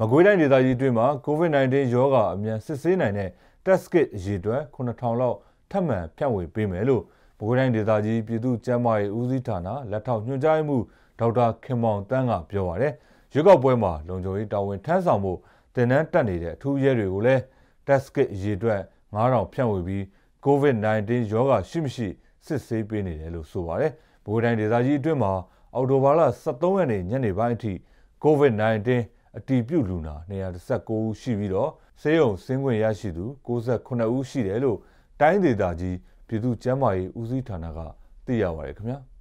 မကွေးတိုင်းဒေသကြီးတွင်းမှာ COVID-19 ရောဂါအမြန်စစ်ဆေးနိုင်တဲ့ test kit အရေအတွက်9000လောက်ထပ်မံဖြန့်ဝေပေးမယ်လို့မကွေးတိုင်းဒေသကြီးပြည်သူ့ကျန်းမာရေးဦးစီးဌာနလက်ထောက်ညွှန်ကြားမှုဒေါက်တာခင်မောင်တန်းကပြောပါတယ်။ရွေးကောက်ပွဲမှာလုံခြုံရေးတာဝန်ထမ်းဆောင်မှုတင်နန်းတက်နေတဲ့အထူးရဲတွေကိုလည်း test kit အရေအတွက်9000ဖြန့်ဝေပြီး COVID-19 ရောဂါရှိမရှိစစ်ဆေးပေးနေတယ်လို့ဆိုပါတယ်။ဘိုးတိုင်းဒေသကြီးအတွင်းမှာအော်တိုဘာလ23ရက်နေ့ညနေပိုင်းအထိ COVID-19 အတီးပြုတ်လူနာ219ဦးရှိပြီးတော့ဆေးရုံဆင်းခွင့်ရရှိသူ69ဦးရှိတယ်လို့တိုင်းဒေသကြီးပြည်သူ့ကျန်းမာရေးဦးစီးဌာနကသိရပါတယ်ခင်ဗျာ။